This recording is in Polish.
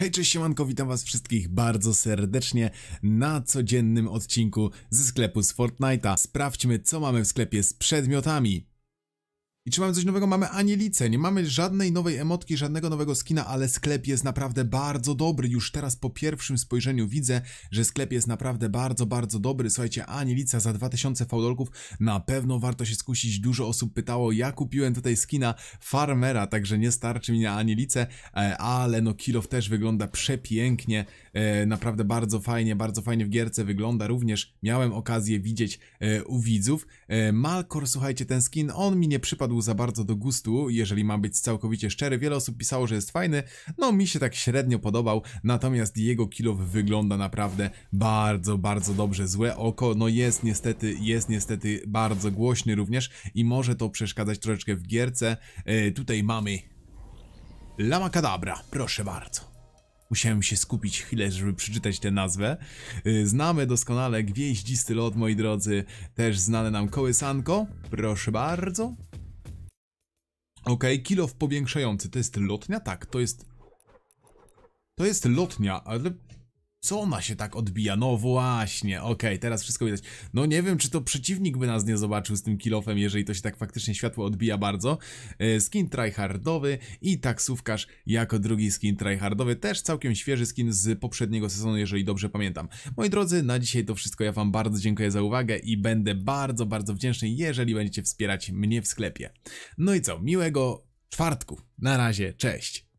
Hej, cześć, siemanko, witam was wszystkich bardzo serdecznie na codziennym odcinku ze sklepu z Fortnite'a. Sprawdźmy, co mamy w sklepie z przedmiotami. I czy mamy coś nowego? Mamy Anielice Nie mamy żadnej nowej emotki, żadnego nowego skina, ale sklep jest naprawdę bardzo dobry. Już teraz po pierwszym spojrzeniu widzę, że sklep jest naprawdę bardzo, bardzo dobry. Słuchajcie, Anielica za 2000 fałdolków. Na pewno warto się skusić. Dużo osób pytało, ja kupiłem tutaj skina Farmera, także nie starczy mi na Anielice ale no Kilof też wygląda przepięknie. E, naprawdę bardzo fajnie, bardzo fajnie w gierce wygląda. Również miałem okazję widzieć e, u widzów. E, Malkor, słuchajcie, ten skin, on mi nie przypadł był za bardzo do gustu, jeżeli mam być całkowicie szczery, wiele osób pisało, że jest fajny, no mi się tak średnio podobał, natomiast jego kilow wygląda naprawdę bardzo, bardzo dobrze, złe oko, no jest niestety, jest niestety bardzo głośny również i może to przeszkadzać troszeczkę w gierce, yy, tutaj mamy Lama Kadabra, proszę bardzo. Musiałem się skupić chwilę, żeby przeczytać tę nazwę. E, znamy doskonale gwieździsty lot, moi drodzy. Też znane nam kołysanko. Proszę bardzo. Ok, kilow powiększający, to jest lotnia? Tak, to jest... To jest lotnia, ale co ona się tak odbija? No właśnie, okej, okay, teraz wszystko widać. No nie wiem, czy to przeciwnik by nas nie zobaczył z tym kilofem, jeżeli to się tak faktycznie światło odbija bardzo. E, skin tryhardowy i taksówkarz jako drugi skin tryhardowy. Też całkiem świeży skin z poprzedniego sezonu, jeżeli dobrze pamiętam. Moi drodzy, na dzisiaj to wszystko. Ja wam bardzo dziękuję za uwagę i będę bardzo, bardzo wdzięczny, jeżeli będziecie wspierać mnie w sklepie. No i co, miłego czwartku. Na razie, cześć.